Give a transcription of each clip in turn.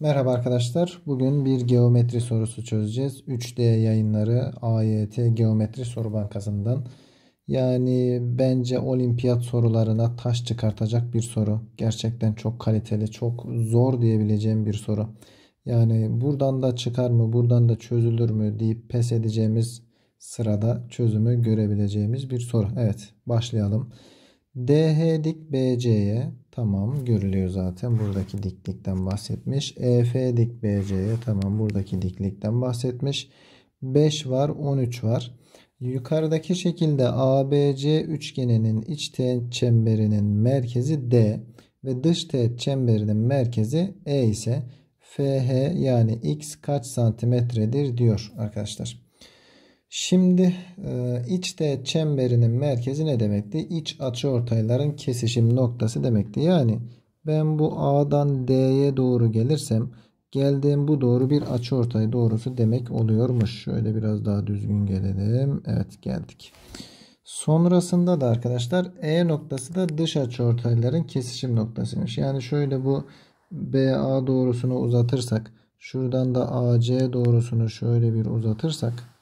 Merhaba arkadaşlar. Bugün bir geometri sorusu çözeceğiz. 3D yayınları AYT Geometri Soru Bankası'ndan. Yani bence olimpiyat sorularına taş çıkartacak bir soru. Gerçekten çok kaliteli, çok zor diyebileceğim bir soru. Yani buradan da çıkar mı, buradan da çözülür mü deyip pes edeceğimiz sırada çözümü görebileceğimiz bir soru. Evet başlayalım. DH dik BC'ye tamam görülüyor zaten buradaki diklikten bahsetmiş. EF dik BC'ye tamam buradaki diklikten bahsetmiş. 5 var 13 var. Yukarıdaki şekilde ABC üçgeninin iç teğet çemberinin merkezi D ve dış teğet çemberinin merkezi E ise FH yani x kaç santimetredir diyor arkadaşlar. Şimdi e, içte çemberinin merkezi ne demekti? İç açı ortayların kesişim noktası demekti. Yani ben bu A'dan D'ye doğru gelirsem geldiğim bu doğru bir açı açıortay doğrusu demek oluyormuş. Şöyle biraz daha düzgün gelelim. Evet geldik. Sonrasında da arkadaşlar E noktası da dış açı ortayların kesişim noktasıymış. Yani şöyle bu BA doğrusunu uzatırsak şuradan da AC doğrusunu şöyle bir uzatırsak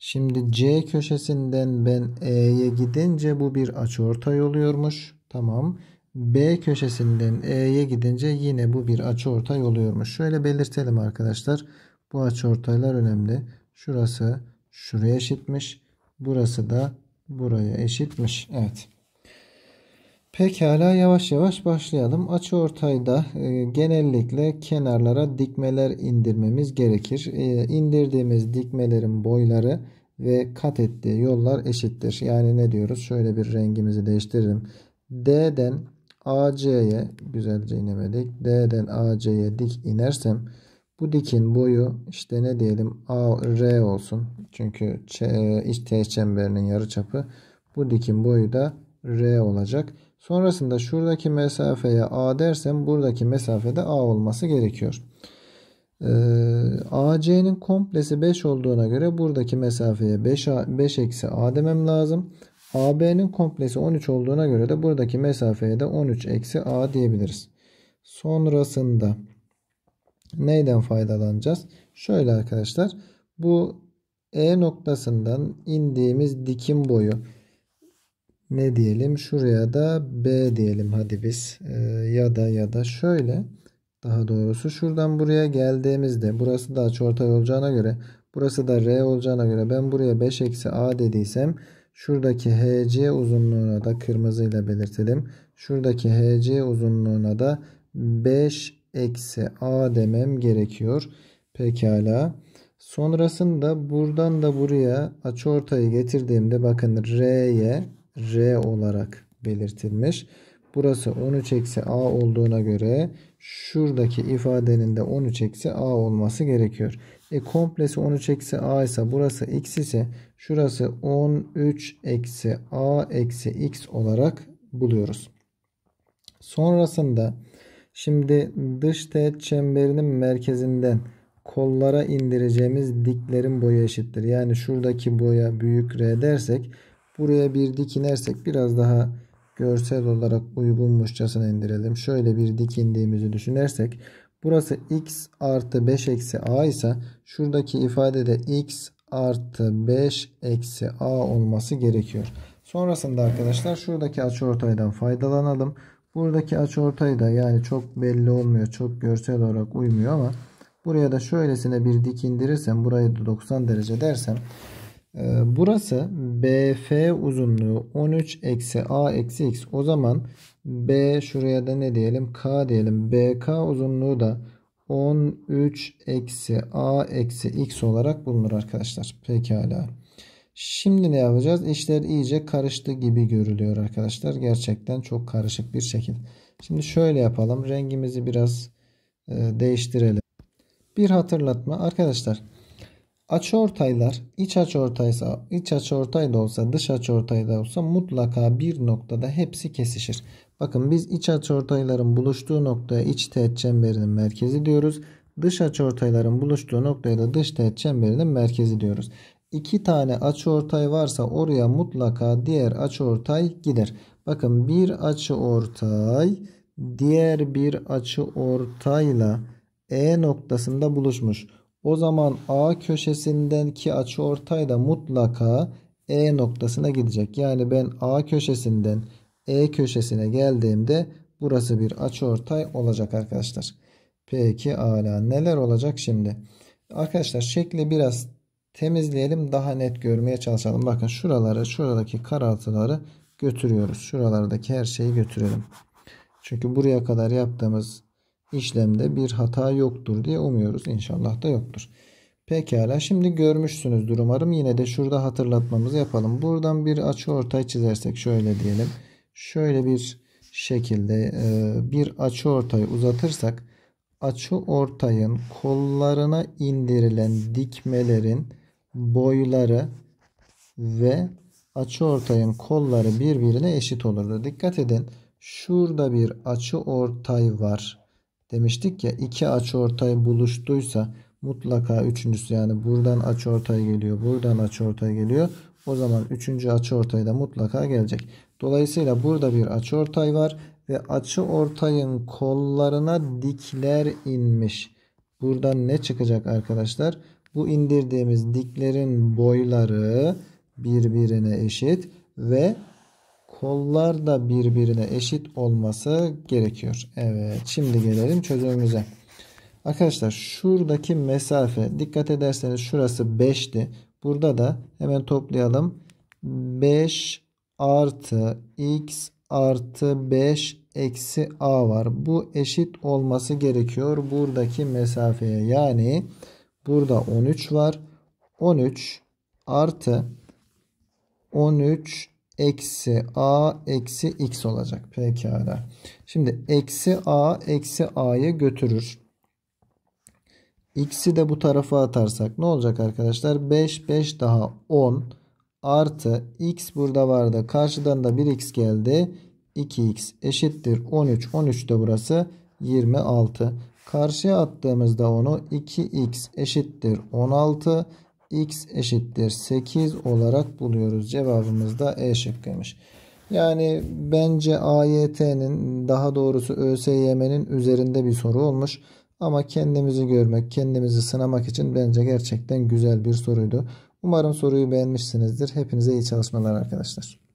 Şimdi C köşesinden ben E'ye gidince bu bir açıortay oluyormuş. Tamam. B köşesinden E'ye gidince yine bu bir açıortay oluyormuş. Şöyle belirtelim arkadaşlar. Bu açıortaylar önemli. Şurası şuraya eşitmiş. Burası da buraya eşitmiş. Evet. Pekala yavaş yavaş başlayalım. Açı ortayda e, genellikle kenarlara dikmeler indirmemiz gerekir. E, indirdiğimiz dikmelerin boyları ve kat ettiği yollar eşittir. Yani ne diyoruz? Şöyle bir rengimizi değiştirelim. D'den AC'ye güzelce inemedik. D'den AC'ye dik inersem bu dikin boyu işte ne diyelim AR olsun. Çünkü e, iç teğet çemberinin yarıçapı bu dikin boyu da R olacak. Sonrasında şuradaki mesafeye A dersem buradaki mesafede A olması gerekiyor. Ee, AC'nin komplesi 5 olduğuna göre buradaki mesafeye 5, A, demem lazım. AB'nin komplesi 13 olduğuna göre de buradaki mesafeye de 13 A diyebiliriz. Sonrasında neyden faydalanacağız? Şöyle arkadaşlar bu E noktasından indiğimiz dikim boyu ne diyelim? Şuraya da B diyelim hadi biz. Ee, ya da ya da şöyle. Daha doğrusu şuradan buraya geldiğimizde burası da açıortay olacağına göre burası da R olacağına göre ben buraya 5 eksi A dediysem şuradaki HC uzunluğuna da kırmızıyla belirtelim. Şuradaki HC uzunluğuna da 5 eksi A demem gerekiyor. Pekala. Sonrasında buradan da buraya açıortayı getirdiğimde bakın R'ye R olarak belirtilmiş. Burası 13 eksi A olduğuna göre şuradaki ifadenin de 13 eksi A olması gerekiyor. E komplesi 13 eksi A ise burası X ise şurası 13 eksi A eksi X olarak buluyoruz. Sonrasında şimdi dış teğet çemberinin merkezinden kollara indireceğimiz diklerin boyu eşittir. Yani şuradaki boya büyük R dersek Buraya bir dikinersek biraz daha görsel olarak uygunmuşçasına indirelim. Şöyle bir dikindiğimizi düşünersek burası x artı 5 eksi a ise şuradaki ifadede x artı 5 eksi a olması gerekiyor. Sonrasında arkadaşlar şuradaki açıortaydan faydalanalım. Buradaki açıortayı da yani çok belli olmuyor. Çok görsel olarak uymuyor ama buraya da şöylesine bir dik indirirsem burayı da 90 derece dersem ee, burası BF uzunluğu 13 eksi A eksi X. O zaman B şuraya da ne diyelim? K diyelim. BK uzunluğu da 13 eksi A eksi X olarak bulunur arkadaşlar. Pekala. Şimdi ne yapacağız? İşler iyice karıştı gibi görülüyor arkadaşlar. Gerçekten çok karışık bir şekil. Şimdi şöyle yapalım. Rengimizi biraz e, değiştirelim. Bir hatırlatma arkadaşlar. Açıortaylar iç açıortaysa iç açıortay da olsa dış açıortay da olsa mutlaka bir noktada hepsi kesişir. Bakın biz iç açıortayların buluştuğu noktaya iç teğet çemberinin merkezi diyoruz. Dış açıortayların buluştuğu noktaya da dış teğet çemberinin merkezi diyoruz. İki tane açıortay varsa oraya mutlaka diğer açıortay gider. Bakın bir açıortay diğer bir açıortayla E noktasında buluşmuş. O zaman A köşesindeki açı ortay da mutlaka E noktasına gidecek. Yani ben A köşesinden E köşesine geldiğimde burası bir açı ortay olacak arkadaşlar. Peki ala neler olacak şimdi? Arkadaşlar şekli biraz temizleyelim daha net görmeye çalışalım. Bakın şuraları şuradaki karartıları götürüyoruz. Şuralardaki her şeyi götürelim. Çünkü buraya kadar yaptığımız işlemde bir hata yoktur diye umuyoruz. İnşallah da yoktur. Pekala şimdi görmüşsünüzdür umarım. Yine de şurada hatırlatmamızı yapalım. Buradan bir açı ortay çizersek şöyle diyelim. Şöyle bir şekilde e, bir açı ortayı uzatırsak açı ortayın kollarına indirilen dikmelerin boyları ve açı ortayın kolları birbirine eşit olurdu. Dikkat edin. Şurada bir açı ortay var demiştik ya iki açıortay buluştuysa mutlaka üçüncüsü yani buradan açıortay geliyor buradan açıortay geliyor o zaman üçüncü açıortay da mutlaka gelecek. Dolayısıyla burada bir açıortay var ve açıortayın kollarına dikler inmiş. Buradan ne çıkacak arkadaşlar? Bu indirdiğimiz diklerin boyları birbirine eşit ve kollar da birbirine eşit olması gerekiyor. Evet şimdi gelelim çözümümüze. Arkadaşlar şuradaki mesafe dikkat ederseniz şurası 5'ti. Burada da hemen toplayalım. 5 artı x artı 5 eksi a var. Bu eşit olması gerekiyor buradaki mesafeye. Yani burada 13 var. 13 artı 13 eksi a eksi x olacak. Pekala. Şimdi eksi a eksi a'yı götürür. X'i de bu tarafa atarsak ne olacak arkadaşlar? 5 5 daha 10 artı x burada vardı. Karşıdan da 1x geldi. 2x eşittir 13. 13 de burası 26. Karşıya attığımızda onu 2x eşittir 16 x eşittir 8 olarak buluyoruz. Cevabımız da E şıkkıymış. Yani bence AYT'nin daha doğrusu ÖSYM'nin üzerinde bir soru olmuş. Ama kendimizi görmek, kendimizi sınamak için bence gerçekten güzel bir soruydu. Umarım soruyu beğenmişsinizdir. Hepinize iyi çalışmalar arkadaşlar.